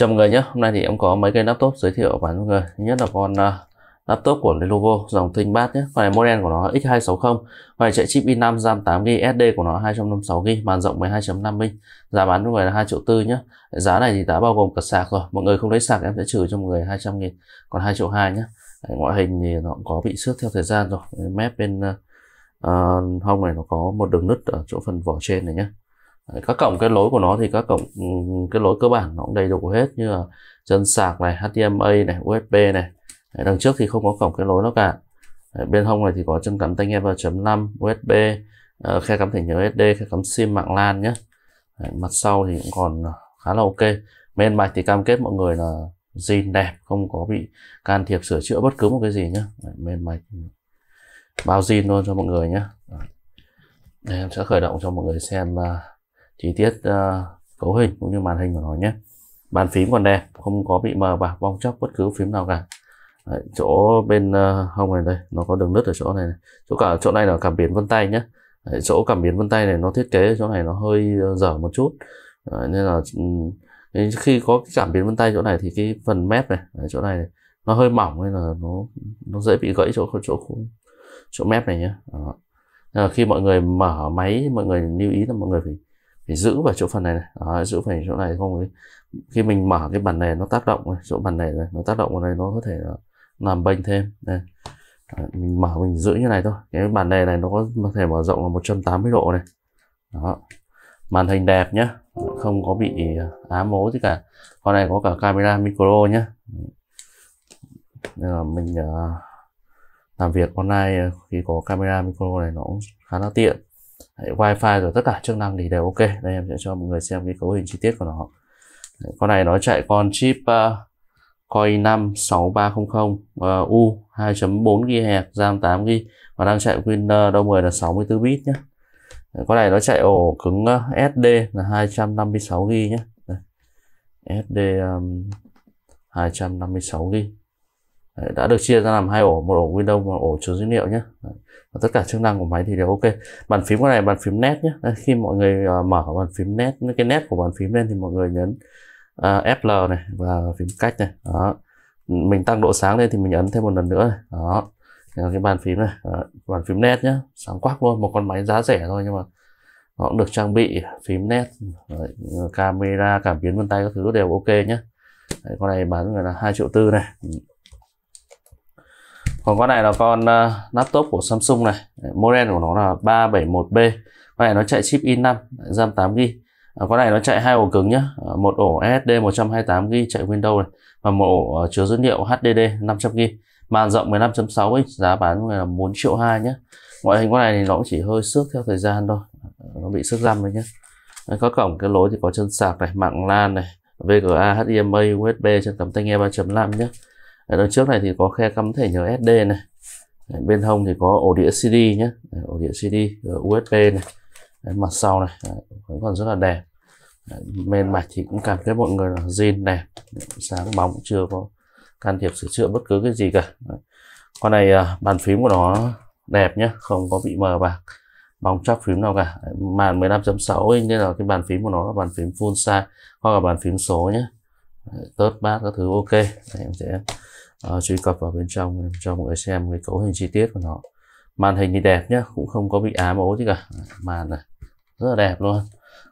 Chào mọi người nhé, hôm nay thì em có mấy cây laptop giới thiệu bản mọi người Nhất là con uh, laptop của Lenovo dòng ThinkPad nhé Con này model của nó X260 Con này chạy chip i5 RAM 8GB, SD của nó 256GB, màn rộng 12.5 inch Giá bán mọi người là 2 triệu tư nhé Giá này thì đã bao gồm cả sạc rồi Mọi người không lấy sạc em sẽ trừ cho mọi người 200 nghìn Còn 2 triệu 2 nhé Đấy, Ngoại hình thì nó cũng có bị xước theo thời gian rồi Mép bên uh, hông này nó có một đường nứt ở chỗ phần vỏ trên này nhé các cổng kết nối của nó thì các cổng ừ, kết nối cơ bản nó cũng đầy đủ hết như là chân sạc này HDMI này USB này Đấy, đằng trước thì không có cổng kết nối nó cả Đấy, bên hông này thì có chân cắm tai nghe 3.5 USB uh, khe cắm thẻ nhớ SD khe cắm sim mạng LAN nhé Đấy, mặt sau thì cũng còn khá là ok men mạch thì cam kết mọi người là zin đẹp không có bị can thiệp sửa chữa bất cứ một cái gì nhé men mạch bao zin luôn cho mọi người nhé đây em sẽ khởi động cho mọi người xem uh, chi tiết uh, cấu hình cũng như màn hình của nó nhé bàn phím còn đẹp không có bị mờ và bong chóc bất cứ phím nào cả Đấy, chỗ bên uh, hông này đây nó có đường nứt ở chỗ này, này. chỗ cả chỗ này là cảm biến vân tay nhé Đấy, chỗ cảm biến vân tay này nó thiết kế ở chỗ này nó hơi ờ, dở một chút Đấy, nên là ừ, khi có cái cảm biến vân tay chỗ này thì cái phần mép này ở chỗ này, này nó hơi mỏng nên là nó nó dễ bị gãy chỗ chỗ chỗ mép này nhé Đó. Nên là khi mọi người mở máy mọi người lưu ý là mọi người phải phải giữ vào chỗ phần này, này. Đó, giữ phải chỗ này không khi mình mở cái bàn này nó tác động chỗ bàn này này nó tác động vào đây nó có thể làm bênh thêm đây. mình mở mình giữ như này thôi cái bàn này này nó có thể mở rộng là 180 độ này đó màn hình đẹp nhá không có bị à, ám mố gì cả con này có cả camera micro nhá nên là mình uh, làm việc online khi có camera micro này nó cũng khá là tiện Đấy, wifi rồi tất cả chức năng thì đều ok đây em sẽ cho mọi người xem cái cấu hình chi tiết của nó Đấy, con này nó chạy con chip uh, Core i5 6300 uh, U 2.4 GHz RAM 8 GB và đang chạy Windows đâu 10 là 64 bit nhé Đấy, con này nó chạy ổ cứng uh, ờ, SD là 256 GB nhé Đấy. SD um, 256 GB đã được chia ra làm hai ổ một ổ Windows một ổ chứa dữ liệu nhé tất cả chức năng của máy thì đều ok bàn phím con này bàn phím nét nhé khi mọi người à, mở bàn phím nét cái nét của bàn phím lên thì mọi người nhấn uh, à, FL này và phím cách này đó mình tăng độ sáng lên thì mình ấn thêm một lần nữa này. đó cái bàn phím này đó. bàn phím nét nhé. sáng quắc luôn một con máy giá rẻ thôi nhưng mà nó cũng được trang bị phím nét camera cảm biến vân tay các thứ đều ok nhé con này bán là hai triệu tư này ừ còn con này là con uh, laptop của Samsung này model của nó là 371B con này nó chạy chip i5 RAM 8GB à, ờ, con này nó chạy hai ổ cứng nhé à, ờ, một ổ SSD 128GB chạy Windows này và một ổ uh, chứa dữ liệu HDD 500GB màn rộng 15.6 inch giá bán là 4 triệu 2 nhé ngoại hình con này thì nó cũng chỉ hơi xước theo thời gian thôi nó bị xước răm thôi nhé có cổng cái lối thì có chân sạc này mạng LAN này VGA HDMI USB chân cắm tai nghe 3.5 nhé ở đằng trước này thì có khe cắm thể nhớ SD này bên hông thì có ổ đĩa CD nhé ổ đĩa CD USB này mặt sau này vẫn còn rất là đẹp men mạch thì cũng cảm thấy mọi người là zin đẹp sáng bóng chưa có can thiệp sửa chữa bất cứ cái gì cả con này à, bàn phím của nó đẹp nhé không có bị mờ bạc bóng chóc phím nào cả màn 15.6 inch nên là cái bàn phím của nó là bàn phím full size hoặc là bàn phím số nhé tớt bát các thứ ok Đấy, em sẽ uh, truy cập vào bên trong em cho mọi người xem cái cấu hình chi tiết của nó màn hình thì đẹp nhá cũng không có bị ám ố gì cả màn này rất là đẹp luôn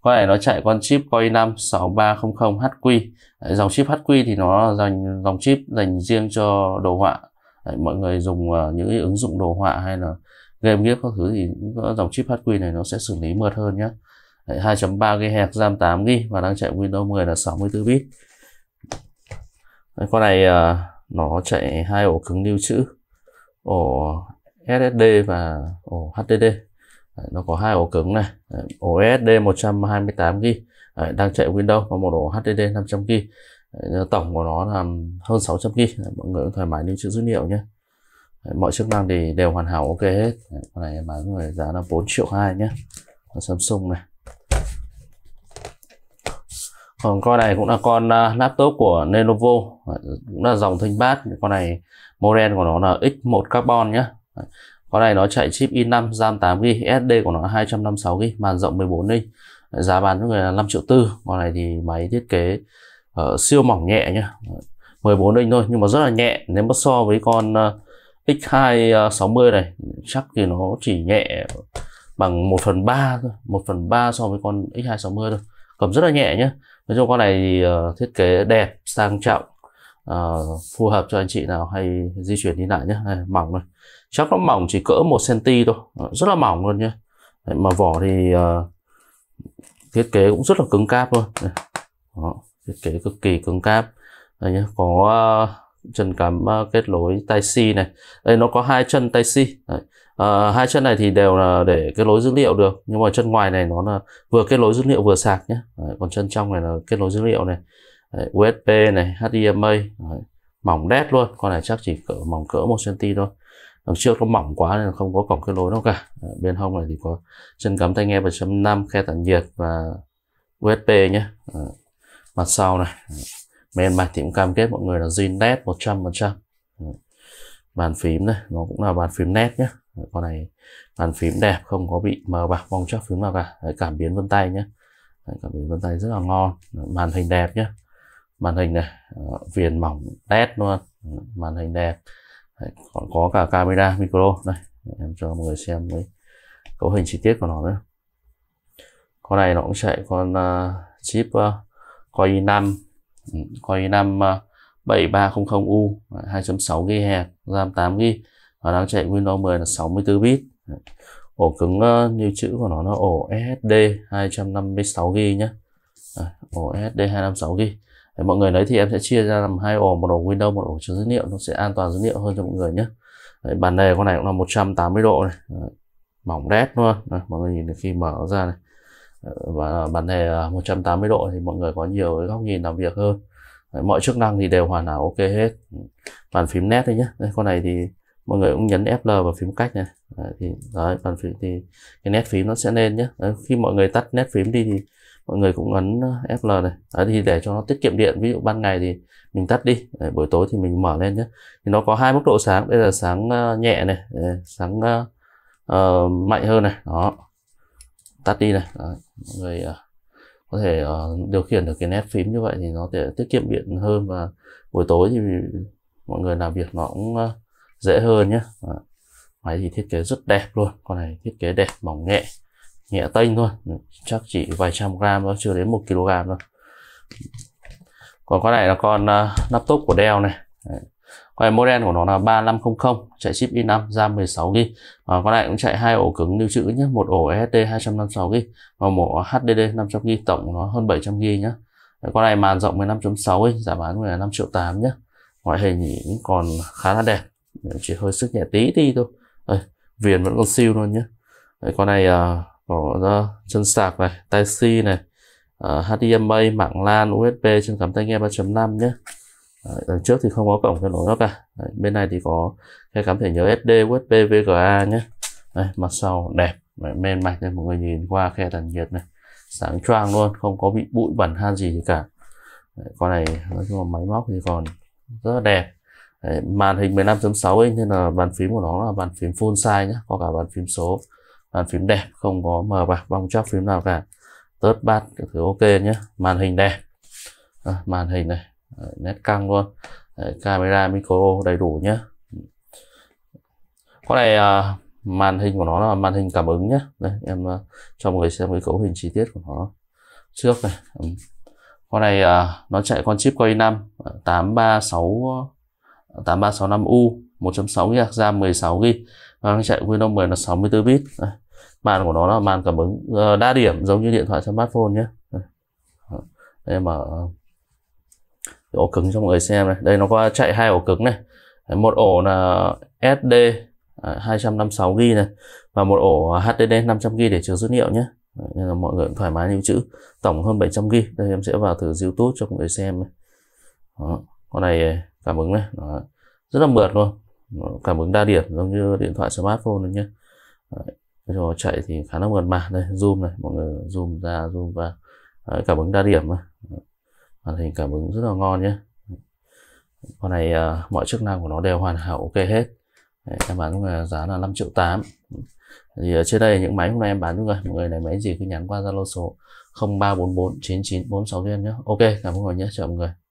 con này nó chạy con chip Core i5 6300HQ Đấy, dòng chip HQ thì nó dành dòng chip dành riêng cho đồ họa Đấy, mọi người dùng uh, những ứng dụng đồ họa hay là game game các thứ thì dòng chip HQ này nó sẽ xử lý mượt hơn nhé 2.3 GHz RAM 8 GB và đang chạy Windows 10 là 64 bit Đấy, con này uh, nó chạy hai ổ cứng lưu trữ ổ SSD và ổ HDD Đấy, nó có hai ổ cứng này Đấy, ổ SSD 128GB Đấy, đang chạy Windows và một ổ HDD 500GB Đấy, tổng của nó là hơn 600GB Đấy, mọi người cũng thoải mái lưu trữ dữ liệu nhé Đấy, mọi chức năng thì đều hoàn hảo ok hết Đấy, con này bán người giá là 4 triệu 2 nhé Samsung này còn vâng, con này cũng là con uh, laptop của Lenovo cũng là dòng thanh con này model của nó là X1 carbon nhé con này nó chạy chip i5 RAM 8GB SSD của nó là 256GB màn rộng 14 inch giá bán cho người là 5 triệu tư con này thì máy thiết kế uh, siêu mỏng nhẹ nhá 14 inch thôi nhưng mà rất là nhẹ nếu mà so với con uh, ờ, X260 ờ, này chắc thì nó chỉ nhẹ bằng 1 phần 3 thôi 1 phần 3 so với con X260 thôi cầm rất là nhẹ nhé nói chung con này thì ờ, thiết kế đẹp sang trọng uh, phù hợp cho anh chị nào hay di chuyển đi lại nhé đây, mỏng thôi chắc nó mỏng chỉ cỡ một cm thôi ờ, rất là mỏng luôn nhé Đấy, mà vỏ thì uh, thiết kế cũng rất là cứng cáp luôn đây. Đó, thiết kế cực kỳ cứng cáp đây nhé có uh, chân cắm uh, kết nối tai C này đây nó có hai chân tai C Đấy. Uh, hai chân này thì đều là để kết nối dữ liệu được nhưng mà chân ngoài này nó là vừa kết nối dữ liệu vừa sạc nhé chân trong này là kết nối dữ liệu này Đấy, USB này HDMI Đấy, mỏng đét luôn con này chắc chỉ cỡ mỏng cỡ 1 cm thôi đằng trước nó mỏng quá nên không có cổng kết nối đâu cả Đấy, bên hông này thì có chân cắm tai nghe 7.5 khe tản nhiệt và USB nhé mặt sau này men mạch thì cũng cam kết mọi người là zin nét 100% trăm bàn phím này nó cũng là bàn phím nét nhé con này bàn phím đẹp không có bị mờ bạc bong chắc phím nào cả Đấy, cảm biến vân tay nhé Đấy, cảm biến vân tay rất là ngon màn hình đẹp nhé màn hình này ờ, viền mỏng đét luôn màn hình đẹp Đấy, còn có cả camera micro đây em cho mọi người xem cái cấu hình chi tiết của nó nữa con này nó cũng chạy con uh, chip uh, Core 5 Core 5 7300U 2.6 GHz RAM 8 GB và đang chạy Windows 10 là 64 bit ổ cứng ờ, như chữ của nó là ổ SSD 256GB nhé à, ổ SSD 256GB mọi người lấy thì em sẽ chia ra làm hai ổ một ổ Windows một ổ chứa dữ liệu nó sẽ an toàn dữ liệu hơn cho mọi người nhé Đấy, bàn đề con này cũng là 180 độ này Đấy, mỏng đét luôn Đấy, mọi người nhìn được khi mở nó ra này và bản đề 180 độ thì mọi người có nhiều góc nhìn làm việc hơn Đấy, mọi chức năng thì đều hoàn hảo ok hết bàn phím nét đấy nhé con này thì mọi người cũng nhấn F vào phím cách này đấy, thì đấy, còn phím thì cái nét phím nó sẽ lên nhé đấy, khi mọi người tắt nét phím đi thì mọi người cũng ấn ờ, FL này đấy, thì để cho nó tiết kiệm điện ví dụ ban ngày thì mình tắt đi đấy, buổi tối thì mình mở lên nhé thì nó có hai mức độ sáng đây là sáng ờ, nhẹ này đấy, sáng uh, uh, mạnh hơn này đó tắt đi này đấy, mọi người uh, có thể uh, điều khiển được cái nét phím như vậy thì nó sẽ tiết kiệm điện hơn và buổi tối thì mọi người làm việc nó cũng uh, dễ hơn nhé máy thì thiết kế rất đẹp luôn con này thiết kế đẹp mỏng nhẹ nhẹ tênh thôi chắc chỉ vài trăm gram thôi chưa đến một kg thôi còn con này là con uh, laptop của Dell này con này model của nó là 3500 chạy chip i5 RAM 16 GB và con này cũng chạy hai ổ cứng lưu trữ nhé một ổ SSD 256 GB và một HDD 500 GB tổng nó hơn 700 GB nhé Đấy, con này màn rộng 15.6 inch giá bán là 5 triệu 8 nhé ngoại hình thì cũng còn khá là đẹp chỉ hơi sức nhẹ tí tí thôi đây, viền vẫn còn siêu luôn nhé đây, con này uh, có uh, chân sạc này tai si này uh, à, HDMI mạng LAN USB trên cắm tai nghe 3.5 nhé Đấy, đằng trước thì không có cổng kết nối đâu cả Đấy, bên này thì có cái cắm thể nhớ SD USB VGA nhé Đấy, mặt sau đẹp Đấy, men mạch này mọi người nhìn qua khe tản nhiệt này sáng choang luôn không có bị bụi bẩn han gì cả Đấy, con này nói chung là máy móc thì còn rất là đẹp Đấy, màn hình 15.6 inch nên là bàn phím của nó là bàn phím full size nhé có cả bàn phím số bàn phím đẹp không có mờ bạc bong chắc phím nào cả tớt bát cái thứ ok nhé màn hình đẹp à, màn hình này Đấy, nét căng luôn Đấy, camera micro đầy đủ nhé con này à, màn hình của nó là màn hình cảm ứng nhé Đây, em à, cho mọi người xem cái cấu hình chi tiết của nó trước này con này à, nó chạy con chip core Quay 5 836 8365U 1.6 gạc RAM 16 GB và đang chạy Windows 10 là 64 bit đây. màn của nó là màn cảm ứng ờ, đa điểm giống như điện thoại smartphone nhé đây mà ổ cứng cho mọi người xem này đây nó có chạy hai ổ cứng này một ổ là SD 256 GB này và một ổ HDD 500 GB để chứa dữ liệu nhé nên là mọi người cũng thoải mái lưu trữ tổng hơn 700 GB đây em sẽ vào thử YouTube cho mọi người xem này. Đó. con này cảm ứng này Đó. rất là mượt luôn cảm ứng đa điểm giống như điện thoại smartphone này nhé Đấy. cho chạy thì khá là mượt mà đây zoom này mọi người zoom ra zoom vào cảm ứng đa điểm mà màn hình cảm ứng rất là ngon nhé con này à, mọi chức năng của nó đều hoàn hảo ok hết em bán là giá là 5 triệu 8 thì ở trên đây những máy hôm nay em bán luôn người mọi người này máy gì cứ nhắn qua zalo số 0344 9946 cho nhé ok cảm ơn mọi người nhé chào mọi người